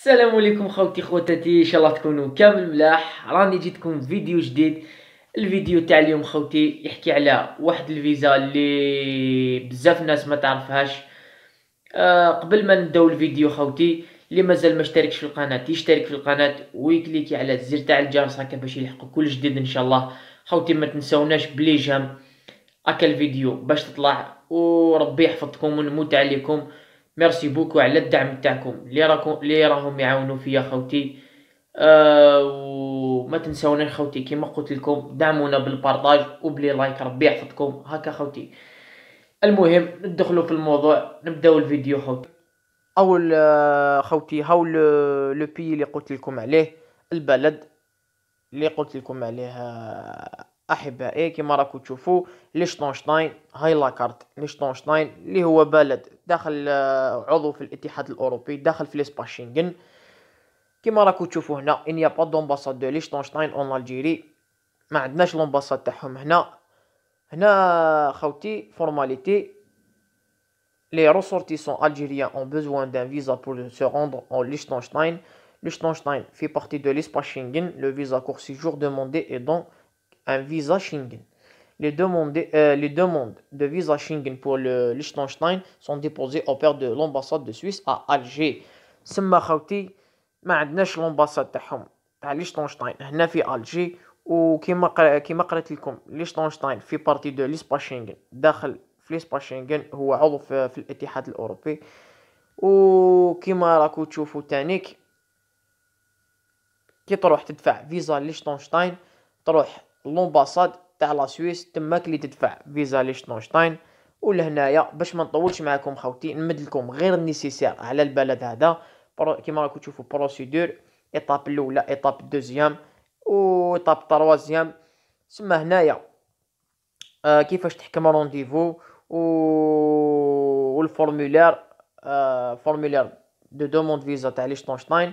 السلام عليكم خوتي خواتاتي ان شاء الله تكونوا كامل ملاح راني جيتكم فيديو جديد الفيديو تاع اليوم خوتي يحكي على واحد الفيزا اللي بزاف ناس ما تعرفهاش آه قبل ما نبداو الفيديو خوتي اللي مازال ما اشتركش في القناه يشترك في القناه ويكليكي على الزر تاع الجرس هكا باش يلحقوا كل جديد ان شاء الله خوتي ما تنساوناش بلي جام هكا الفيديو باش تطلع وربي يحفظكم ونموت عليكم ميرسي بوكو على الدعم تاعكم اللي راكم اللي راهم يعاونوا فيا خوتي آه وما تنساوناش خوتي كيما قلت لكم دعمونا بالبارطاج وبلي لايك ربي يحفظكم هكا خوتي المهم ندخلوا في الموضوع نبداو الفيديو خوتي اول أه، خوتي هاو لو بي اللي قلت لكم عليه البلد اللي قلت لكم عليها احبائي كما راكم تشوفوا ليشتونشتاين هاي لاكارت ليشتونشتاين اللي هو بلد داخل آه، عضو في الاتحاد الاوروبي داخل في ليسباس شينغن كما راكم تشوفوا هنا ان يا با دومباساد دو ليشتونشتاين اون الجيري ما عندناش لومباساد تاعهم هنا هنا آه، خوتي فورماليتي لي ressortissants algériens ont besoin فيزا visa pour se rendre en ليشتونشتاين Liechtenstein fait partie de l'espace Schengen. Le visa court séjour demandé est donc un visa Schengen. Les demandes, euh, les demandes de visa Schengen pour le Liechtenstein sont déposées père de l'ambassade de Suisse à Alger. سما خوتي ما عندناش لومباساد تاعهم تاع ليشتونشتاين هنا في الجي وكيما كيما قريت لكم ليشتونشتاين في بارتي دو ليسبا شينغن داخل في ليسبا شينغن هو عضو في, في الاتحاد الاوروبي وكيما راكو تشوفوا تانيك كي تروح تدفع فيزا ليشتونشتاين تروح لومباساد تاع لا سويس تماك اللي تدفع فيزا ليشتنشتاين ولهنايا باش ما نطولش معاكم خوتي نمد لكم غير النيسيسير على البلد هذا كيما راكم تشوفوا بروسيدور ايطاب الاولى ايطاب دوزيام و ايطاب تروازيام سما هنايا آه كيفاش تحكم رونديفو و والفورمولير آه فورمولير دو دوموند فيزا تاع ليشتنشتاين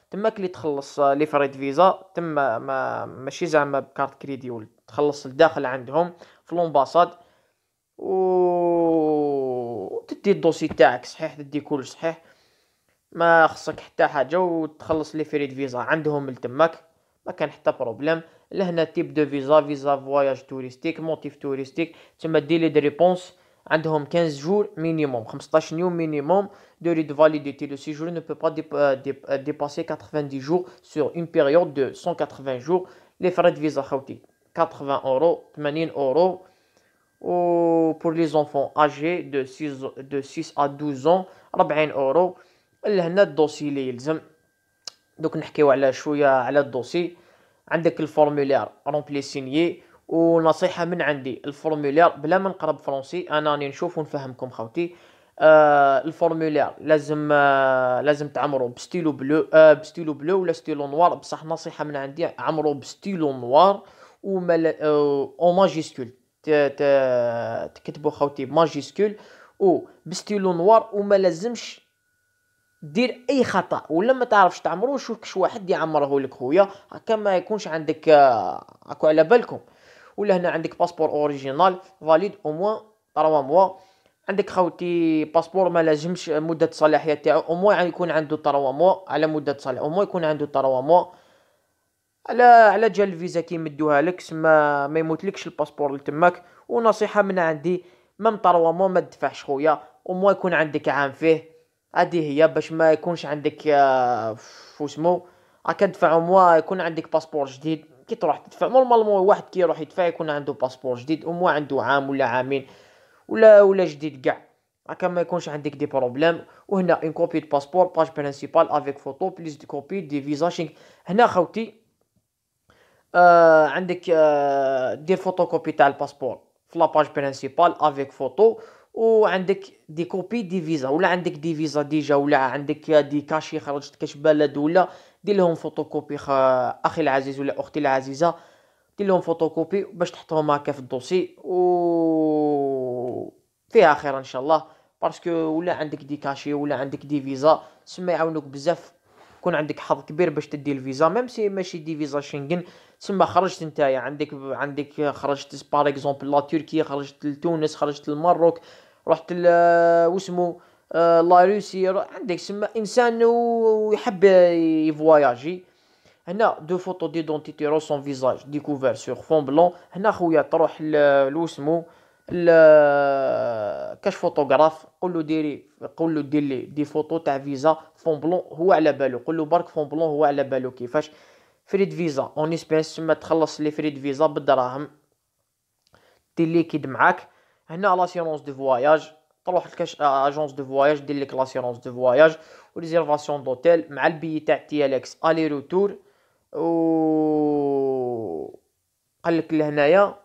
تماك كلي تخلص آه، لي فريد فيزا تما ما ماشي زعما بكارت كريدي ولا تخلص لداخل عندهم في لومباساد و تدي الدوسي تاعك صحيح تدي كل صحيح ما خصك حتى حاجه وتخلص لي فريد فيزا عندهم لتماك ما كان حتى بروبليم لهنا تيب دو فيزا فيزا فواياج توريستيك موتيف توريستيك تما دي لي ريبونس 15 jours minimum 15 jours minimum de de validité le séjour ne peut pas euh, euh, dépasser 90 jours sur une période de 180 jours les frais de visa sont 80 euros euros pour les enfants âgés de 6 à 12 ans 40 euros لهنا الدوسي اللي يلزم دوك نحكيو على شويه le عندك formulaire rempli signé. ونصيحة من عندي الفورمولير بلا ما نقرب فرنسي انا راني نشوف ونفهمكم خوتي آه الفورمولير لازم آه لازم تعمرو بستيلو بلو آه بستيلو بلو ولا ستيلو نوار بصح نصيحة من عندي عمرو بستيلو نوار ومال آه او ماجيسكول تكتبو خوتي ماجيسكول او بستيلو نوار وما لازمش دير اي خطا ولا ما تعرفش تعمرو شوف كش واحد يعمره لك خويا هكا ما يكونش عندك هاكو آه، على بالكم ولا هنا عندك باسبور اوريجينال فاليد او موان 3 موا عندك خوتي باسبور ما لازمش مده الصلاحيه تاعو او موان يكون عنده 3 موا على مده صلاح او موان يكون عنده 3 موا على على جال الفيزا كي يمدوها لك سما ما يموتلكش الباسبور لتماك ونصيحه من عندي مام 3 موا ما تدفعش خويا او موان يكون عندك عام فيه هادي هي باش ما يكونش عندك فوسمو آه، هكا تدفع موا يكون عندك باسبور جديد كي تروح تدفع نورمالمون واحد كي يروح يدفع يكون عنده باسبور جديد او عنده عام ولا عامين ولا ولا جديد كاع هكا ما يكونش عندك دي بروبليم وهنا ان كوبي دو باسبور باج برينسيبال افيك فوتو بليس دي كوبي دي فيزا شينك هنا خوتي آه عندك آه دير فوتوكوبي تاع الباسبور في لاباج برينسيبال افيك فوتو وعندك دي كوبي دي فيزا ولا عندك دي فيزا ديجا ولا عندك دي كاشي خرجت كاش بلد ولا دير لهم فوتوكوبي اخي العزيز ولا اختي العزيزه دير لهم فوتوكوبي باش تحطهم هكا في الدوسي و فيها خير ان شاء الله باسكو ولا عندك دي كاشي ولا عندك دي فيزا تسمى يعاونوك بزاف يكون عندك حظ كبير باش تدي الفيزا ميم سي ماشي دي فيزا شنغن تسمى خرجت نتايا عندك عندك خرجت بار اكزومبل لا تركيا خرجت لتونس خرجت للمروك رحت ل واسمو آه، لا عندك سما انسان ويحب يفواياجي هنا دو فوتو ديدونتيتي رو سون فيزاج ديكوفير سور فون بلون هنا خويا تروح لو ل كاش فوتوغراف قول له ديري قول له دير لي دي فوتو تاع فيزا فون بلون هو على بالو قول له برك فون بلون هو على بالو كيفاش فريد فيزا اون اسبيس تما تخلص لي فريد فيزا بالدراهم دير ليكيد معاك هنا لاسيرونس دو فواياج تروح لكاش اجونس دو فواياج دير لك لاسيرونس دو فواياج وريزيرفاسيون دوتيل مع البي تاع تيالكس الي روتور و قال لك لهنايا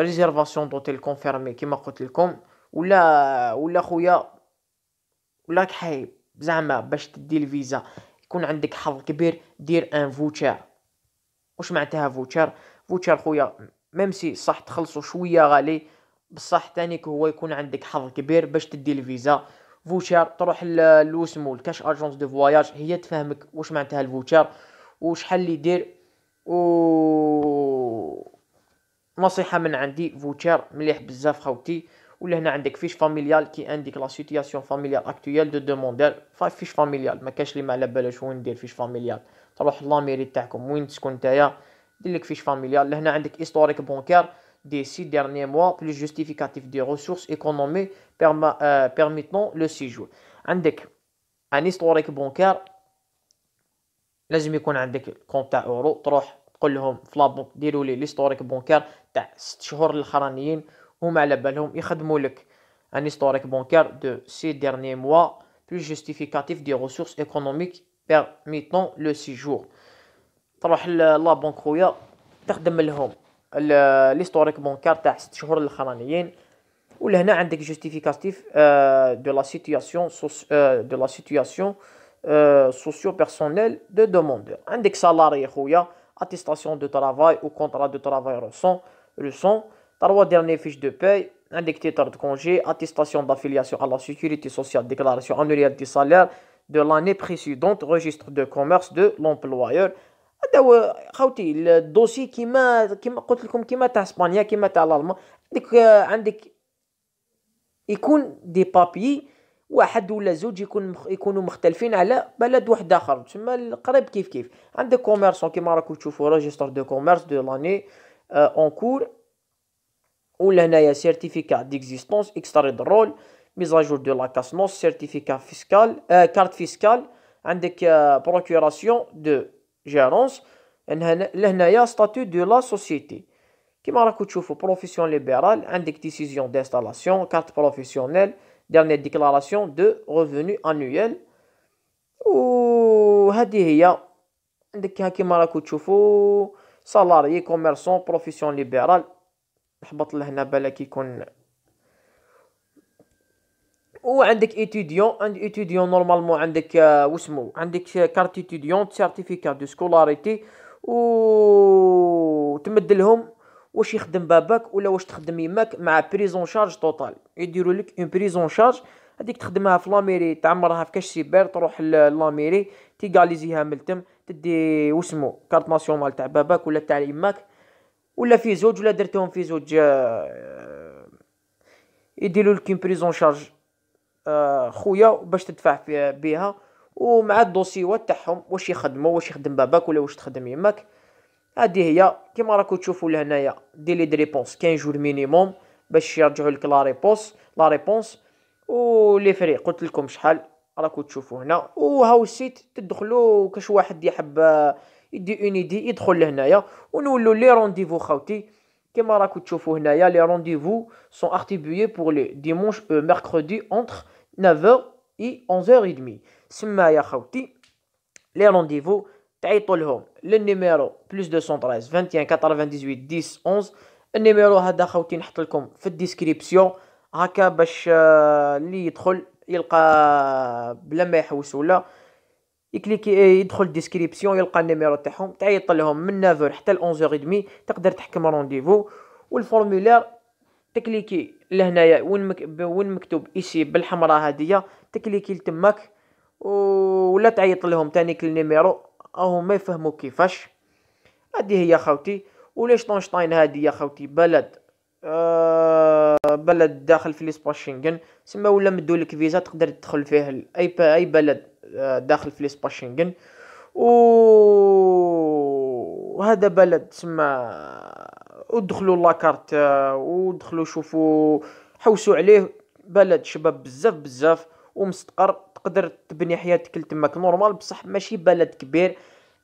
ريزيرفاسيون دوتيل كونفيرمي كيما قلت لكم ولا ولا خويا ولا كحايب زعما باش تدي الفيزا يكون عندك حظ كبير دير ان فوتشر واش معناتها فوتشر فوتشر خويا ميم سي صح تخلصو شويه غالي بصح تانيك هو يكون عندك حظ كبير باش تدي الفيزا فوتشار تروح لوسمو الكاش اجونس دو فواياج هي تفهمك واش معناتها الفوتشار وشحال اللي يدير و نصيحه من عندي فوتشار مليح بزاف خاوتي ولا هنا عندك فيش فاميليال كي عندك لا سيتياسيون فاميليال اكتويال دو دوموندير فاي فيش فاميليال ما كاش لي ما على بالاش وين ندير فيش فاميليال تروح لاميري تاعكم وين تسكن نتايا دير لك فيش فاميليال لهنا عندك هيستوريك بونكار des six derniers mois plus justificatif des ressources économiques euh, permettant le séjour. عندك un historique bancaire, لازم يكون عندك كونت تاع اورو تروح تقول لهم في لابونك ديروا لي ليستوريك بونكار تاع 6 شهور الاخرانيين هما على بالهم يخدموا لك ان هيستوريك بونكار دو سي ديرني موا بلوس جوستيفيكاتيف دي ريسورس ايكونوميك بيرميتون لو سيجور تروح لابونك خويا تخدم لهم l'historique bancaire تاع 6 شهور de ولهنا عندك جوستيفيكاتيف de la situation de socio situation socio personnelle de demandeur عندك attestation de travail ou contrat de travail récent, récent, trois dernières fiches de paie, indique titre de congé, attestation d'affiliation à la sécurité sociale, déclaration annuelle du salaire de l'année précédente, registre de commerce de l'employeur, هذا هو خوتي الدوسي كيما كيما قلت لكم كيما تاع اسبانيا كيما تاع الالمان عندك عندك يكون دي بابي واحد ولا زوج يكون مخ... يكونوا مختلفين على بلد واحد اخر تسمى القريب كيف كيف عندك كوميرسون كيما راكم تشوفوا ريجستر دو كوميرس دو لاني اون كور ولا هنايا سيرتيفيكا ديكزيستونس اكستري دو رول ميزاجور دو لاكاسمون سيرتيفيكا فيسكال كارت فيسكال عندك بروكوراسيون euh, دو Gérance, le statut de la société. Qui m'a profession libérale, indique décision d'installation, carte professionnelle, dernière déclaration de revenu annuel. Ou, là, il y a, salarié, commerçant, profession libérale. Je وعندك ايتيديون عند ايتيديون نورمالمون عندك واسمو عندك كارت ايتيديون سيرتيفيكا دو سكولاريتي و تمدلهم واش يخدم باباك ولا واش تخدم يماك مع بريزون شارج توتال يديروا لك اون بريزون شارج هذيك تخدمها في لاميري تعمرها في كاش سيبر تروح لاميري تيغاليزيها من التم تدي واسمو كارت ناسيونال تاع باباك ولا تاع يماك ولا في زوج ولا درتهم في زوج euh، يديروا لك اون بريزون شارج آه، خويا باش تدفع بها ومع الدوسيوات تاعهم واش يخدموا واش يخدم باباك ولا واش تخدم يماك هذه هي كيما راكو تشوفوا لهنايا دي لي ريبونس 15 جور مينيموم باش يرجعوا لك لا ريبونس لا ريبونس و لي فري قلت لكم شحال راكو تشوفوا هنا وهاو السيت تدخلوا كاش واحد يحب آه، يدي اون ايدي يدخل لهنايا ونولوا لي رونديفو خاوتي Les rendez-vous sont attribués pour le dimanche et euh, mercredi entre 9h et 11h30. Si les rendez-vous, sont le numéro plus de 113 21 98 10 11. Le numéro est description. يكليكي آه، يدخل الديسكريبسيون يلقى النيميرو تاعهم تعيط لهم من نافور حتى ل 11 تقدر تحكم رونديفو والفورمولير تكليكي لهنايا وين مك... وين مكتوب ايسي بالحمراء هادية تكليكي لتماك ولا تعيط لهم تانيك النيميرو راهم ما يفهموا كيفاش هذه هي خوتي وليش طونشتاين هذه يا خوتي بلد آه بلد داخل في ليسباس شنغن سما ولا مدولك فيزا تقدر تدخل فيه اي اي بلد داخل في الاسباس شنغن وهذا بلد تسمى ادخلوا لاكارت ودخلوا شوفوا حوسوا عليه بلد شباب بزاف بزاف ومستقر تقدر تبني حياتك تماك نورمال بصح ماشي بلد كبير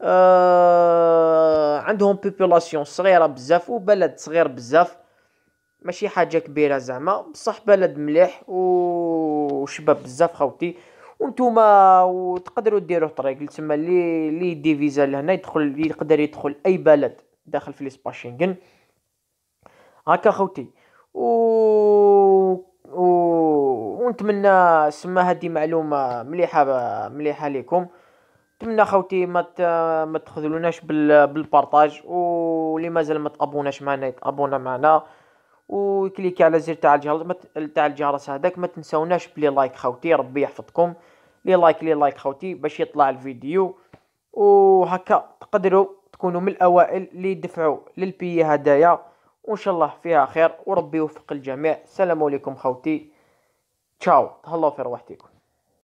آه عندهم بوبولاسيون صغيره بزاف وبلد صغير بزاف ماشي حاجه كبيره زعما بصح بلد مليح وشباب بزاف خاوتي وانتوما وتقدروا ديروا طريق تسمى لي لي يدي فيزا لهنا يدخل يقدر يدخل اي بلد داخل في ليسبا شنغن خوتي و و ونتمنى سما هذه معلومه مليحه مليحه لكم نتمنى خوتي ما مت... ما تخذلوناش بال... بالبارطاج واللي مازال ما تابوناش معنا يتابونا معنا وكليكي على زر تاع الجرس تاع الجرس هذاك ما تنساوناش بلي لايك خوتي ربي يحفظكم لي لايك لي لايك خوتي باش يطلع الفيديو وهكا تقدروا تكونوا من الاوائل اللي يدفعوا للبي هدايا وان شاء الله فيها خير وربي يوفق الجميع السلام عليكم خوتي تشاو تهلاو في روحتكم